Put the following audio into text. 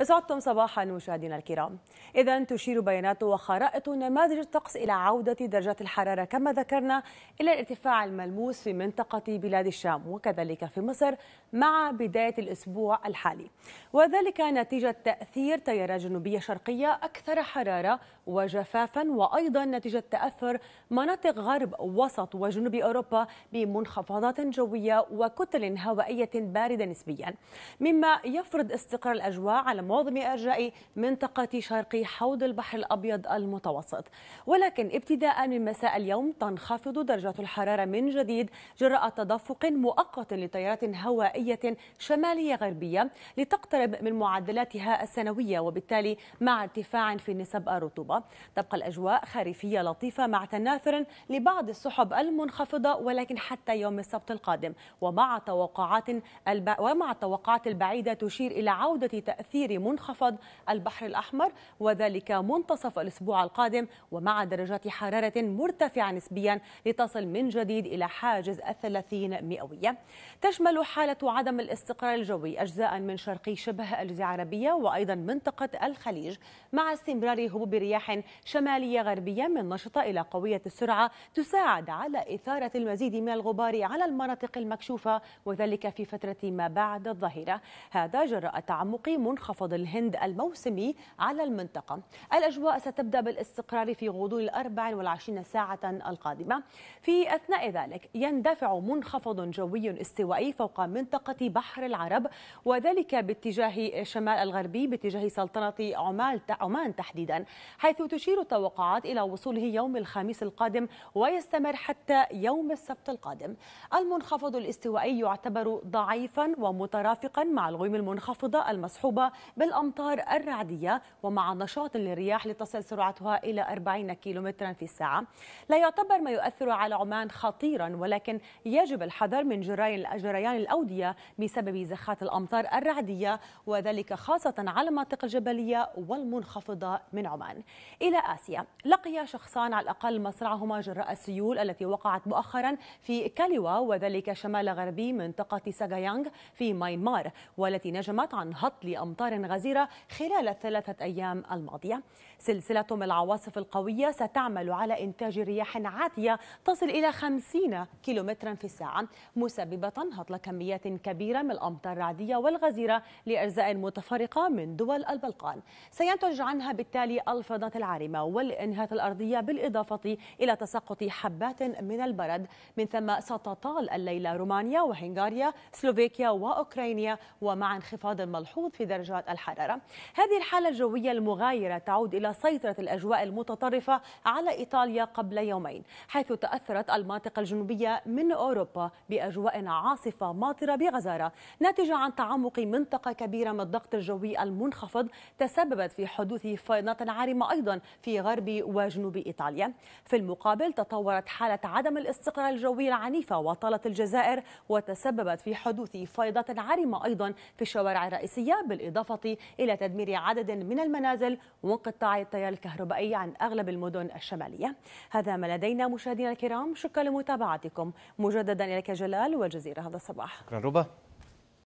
أسعدتم صباحا مشاهدينا الكرام إذا تشير بيانات وخرائط نماذج الطقس إلى عودة درجات الحرارة كما ذكرنا إلى الارتفاع الملموس في منطقة بلاد الشام وكذلك في مصر مع بداية الأسبوع الحالي وذلك نتيجة تأثير تيارات جنوبية شرقية أكثر حرارة وجفافا وأيضا نتيجة تأثر مناطق غرب وسط وجنوب أوروبا بمنخفضات جوية وكتل هوائية باردة نسبيا مما يفرض استقرار الأجواء على معظم أرجاء منطقة شرق حوض البحر الأبيض المتوسط ولكن ابتداء من مساء اليوم تنخفض درجة الحرارة من جديد جراء تدفق مؤقت لتيارات هوائية شمالية غربية لتقترب من معدلاتها السنوية وبالتالي مع ارتفاع في نسب الرطوبة تبقى الأجواء خريفية لطيفة مع تناثر لبعض السحب المنخفضة ولكن حتى يوم السبت القادم ومع توقعات الب... ومع التوقعات البعيدة تشير إلى عودة تأثير منخفض البحر الأحمر وذلك منتصف الأسبوع القادم ومع درجات حرارة مرتفعة نسبيا لتصل من جديد إلى حاجز الثلاثين مئوية تشمل حالة عدم الاستقرار الجوي أجزاء من شرقي شبه الجزيرة العربية وأيضا منطقة الخليج مع استمرار هبوب رياح شمالية غربية من نشطة إلى قوية السرعة تساعد على إثارة المزيد من الغبار على المناطق المكشوفة وذلك في فترة ما بعد الظهيرة هذا جراء تعمق منخفض منخفض الهند الموسمي على المنطقة الأجواء ستبدأ بالاستقرار في غضون الأربع والعشرين ساعة القادمة في أثناء ذلك يندفع منخفض جوي استوائي فوق منطقة بحر العرب وذلك باتجاه الشمال الغربي باتجاه سلطنة عمان تحديدا حيث تشير التوقعات إلى وصوله يوم الخميس القادم ويستمر حتى يوم السبت القادم المنخفض الاستوائي يعتبر ضعيفا ومترافقا مع الغيوم المنخفضة المصحوبة بالأمطار الرعدية ومع نشاط للرياح لتصل سرعتها إلى 40 كيلومترا في الساعة لا يعتبر ما يؤثر على عمان خطيرا ولكن يجب الحذر من جريان جريان الأودية بسبب زخات الأمطار الرعدية وذلك خاصة على المناطق الجبلية والمنخفضة من عمان إلى آسيا لقي شخصان على الأقل مصرعهما جراء السيول التي وقعت مؤخرا في كاليوا وذلك شمال غربي منطقة ساغايانغ في ماينمار والتي نجمت عن هطل أمطار غزيرة خلال الثلاثة أيام الماضية سلسلة من العواصف القوية ستعمل على إنتاج رياح عاتية تصل إلى 50 كيلومترا في الساعة مسببة هطل كميات كبيرة من الأمطار الرعدية والغزيرة لأجزاء متفرقة من دول البلقان سينتج عنها بالتالي الفيضانات العارمة والانهات الأرضية بالإضافة إلى تساقط حبات من البرد من ثم ستطال الليلة رومانيا وهنغاريا سلوفيكيا وأوكرانيا ومع انخفاض ملحوظ في درجات الحرارة هذه الحالة الجوية المغايرة تعود إلى سيطرة الأجواء المتطرفة على إيطاليا قبل يومين حيث تأثرت المناطق الجنوبية من أوروبا بأجواء عاصفة ماطرة بغزارة ناتجة عن تعمق منطقة كبيرة من الضغط الجوي المنخفض تسببت في حدوث فيضانات عارمة أيضا في غرب وجنوب إيطاليا في المقابل تطورت حالة عدم الاستقرار الجوي العنيفة وطالت الجزائر وتسببت في حدوث فيضات عارمة أيضا في الشوارع الرئيسية بالإضافة إلى تدمير عدد من المنازل وانقطاع التيار الكهربائي عن أغلب المدن الشمالية هذا ما لدينا مشاهدينا الكرام شكرا لمتابعتكم مجددا إليك جلال والجزيرة هذا الصباح شكرا ربا